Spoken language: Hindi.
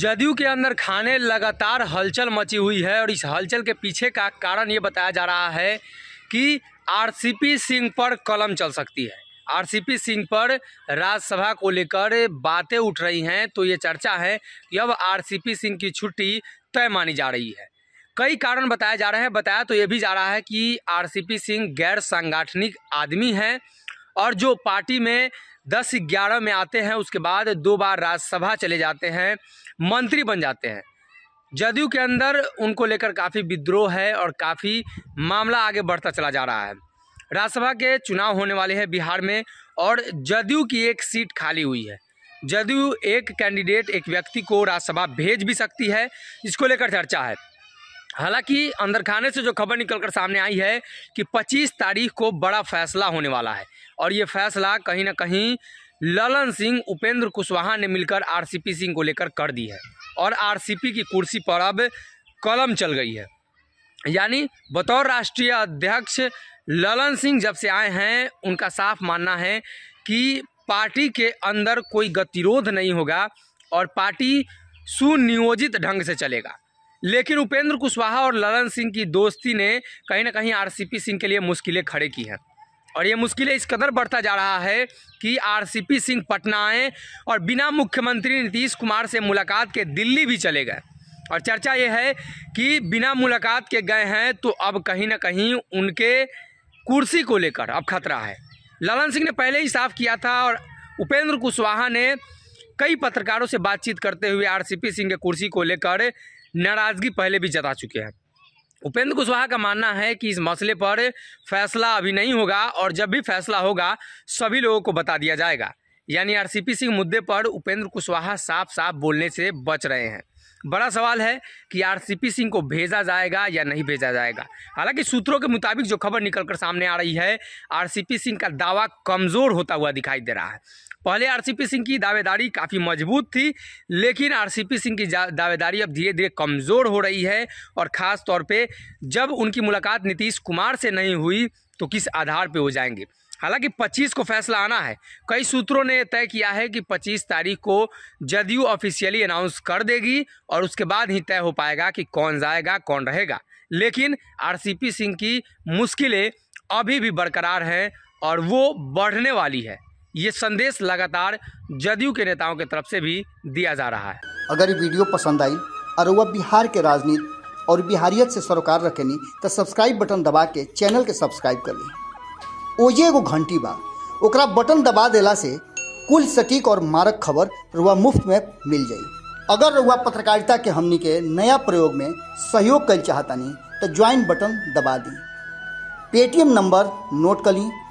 जदयू के अंदर खाने लगातार हलचल मची हुई है और इस हलचल के पीछे का कारण ये बताया जा रहा है कि आरसीपी सिंह पर कलम चल सकती है आरसीपी सिंह पर राज्यसभा को लेकर बातें उठ रही हैं तो ये चर्चा है कि अब आरसीपी सिंह की छुट्टी तय मानी जा रही है कई कारण बताए जा रहे हैं बताया तो ये भी जा रहा है कि आरसीपी सिंह गैर सांगठनिक आदमी हैं और जो पार्टी में दस ग्यारह में आते हैं उसके बाद दो बार राज्यसभा चले जाते हैं मंत्री बन जाते हैं जदयू के अंदर उनको लेकर काफ़ी विद्रोह है और काफ़ी मामला आगे बढ़ता चला जा रहा है राज्यसभा के चुनाव होने वाले हैं बिहार में और जदयू की एक सीट खाली हुई है जदयू एक कैंडिडेट एक व्यक्ति को राज्यसभा भेज भी सकती है इसको लेकर चर्चा है हालांकि अंदर खाने से जो खबर निकलकर सामने आई है कि 25 तारीख को बड़ा फैसला होने वाला है और ये फैसला कहीं ना कहीं ललन सिंह उपेंद्र कुशवाहा ने मिलकर आरसीपी सिंह को लेकर कर दी है और आरसीपी की कुर्सी पर अब कलम चल गई है यानी बतौर राष्ट्रीय अध्यक्ष ललन सिंह जब से आए हैं उनका साफ मानना है कि पार्टी के अंदर कोई गतिरोध नहीं होगा और पार्टी सुनियोजित ढंग से चलेगा लेकिन उपेंद्र कुशवाहा और ललन सिंह की दोस्ती ने कहीं ना कहीं आरसीपी सिंह के लिए मुश्किलें खड़े की हैं और ये मुश्किलें इस कदर बढ़ता जा रहा है कि आरसीपी सिंह पटना आए और बिना मुख्यमंत्री नीतीश कुमार से मुलाकात के दिल्ली भी चले गए और चर्चा ये है कि बिना मुलाकात के गए हैं तो अब कहीं ना कहीं उनके कुर्सी को लेकर अब खतरा है ललन सिंह ने पहले ही साफ किया था और उपेंद्र कुशवाहा ने कई पत्रकारों से बातचीत करते हुए आर सिंह के कुर्सी को लेकर नाराज़गी पहले भी जता चुके हैं उपेंद्र कुशवाहा का मानना है कि इस मसले पर फैसला अभी नहीं होगा और जब भी फैसला होगा सभी लोगों को बता दिया जाएगा यानी आरसीपीसी सिंह मुद्दे पर उपेंद्र कुशवाहा साफ साफ बोलने से बच रहे हैं बड़ा सवाल है कि आरसीपी सिंह को भेजा जाएगा या नहीं भेजा जाएगा हालांकि सूत्रों के मुताबिक जो खबर निकलकर सामने आ रही है आरसीपी सिंह का दावा कमज़ोर होता हुआ दिखाई दे रहा है पहले आरसीपी सिंह की दावेदारी काफ़ी मजबूत थी लेकिन आरसीपी सिंह की दावेदारी अब धीरे धीरे कमज़ोर हो रही है और ख़ास तौर पे जब उनकी मुलाकात नीतीश कुमार से नहीं हुई तो किस आधार पे हो जाएंगे हालांकि 25 को फैसला आना है कई सूत्रों ने तय किया है कि 25 तारीख को जदयू ऑफिशियली अनाउंस कर देगी और उसके बाद ही तय हो पाएगा कि कौन जाएगा कौन रहेगा लेकिन आरसीपी सिंह की मुश्किलें अभी भी बरकरार हैं और वो बढ़ने वाली है ये संदेश लगातार जदयू के नेताओं की तरफ से भी दिया जा रहा है अगर ये वीडियो पसंद आई और वह बिहार के राजनीति और बिहारियत से सरोकार रखेनी तो सब्सक्राइब बटन दबा के चैनल के सब्सक्राइब कर ली ओजे एगो घंटी बा ओकरा बटन दबा देला से कुल सटीक और मारक खबर रुआ मुफ्त में मिल जाए अगर रुआ पत्रकारिता के हमनी के नया प्रयोग में सहयोग कर चाहतानी तो ज्वाइन बटन दबा दी पेटीएम नंबर नोट कर ली